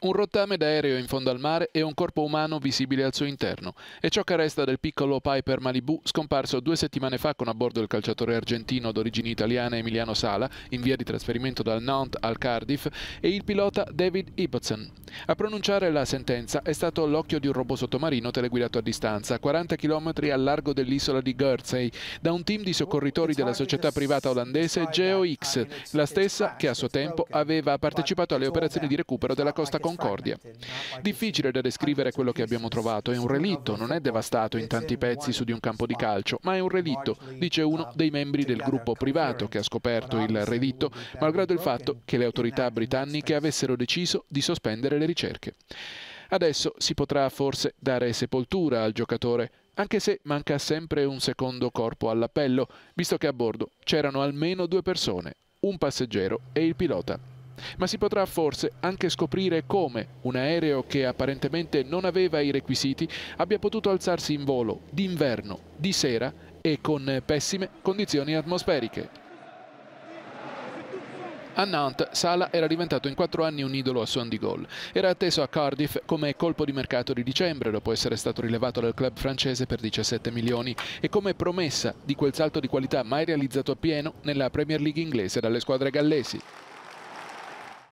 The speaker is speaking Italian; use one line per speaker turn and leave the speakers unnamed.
Un rottame d'aereo in fondo al mare e un corpo umano visibile al suo interno. È ciò che resta del piccolo Piper Malibu scomparso due settimane fa con a bordo il calciatore argentino d'origine italiana Emiliano Sala, in via di trasferimento dal Nantes al Cardiff, e il pilota David Ibbotson. A pronunciare la sentenza è stato l'occhio di un robot sottomarino teleguidato a distanza, 40 km al largo dell'isola di Guernsey, da un team di soccorritori della società privata olandese GeoX, la stessa che a suo tempo aveva partecipato alle operazioni di recupero della costa Concordia. Difficile da descrivere quello che abbiamo trovato, è un relitto, non è devastato in tanti pezzi su di un campo di calcio, ma è un relitto, dice uno ah, dei membri del gruppo privato che ha scoperto il relitto, malgrado il fatto che le autorità britanniche avessero deciso di sospendere le ricerche. Adesso si potrà forse dare sepoltura al giocatore, anche se manca sempre un secondo corpo all'appello, visto che a bordo c'erano almeno due persone, un passeggero e il pilota ma si potrà forse anche scoprire come un aereo che apparentemente non aveva i requisiti abbia potuto alzarsi in volo d'inverno, di sera e con pessime condizioni atmosferiche. A Nantes, Sala era diventato in quattro anni un idolo a suon di gol. Era atteso a Cardiff come colpo di mercato di dicembre, dopo essere stato rilevato dal club francese per 17 milioni, e come promessa di quel salto di qualità mai realizzato appieno nella Premier League inglese dalle squadre gallesi.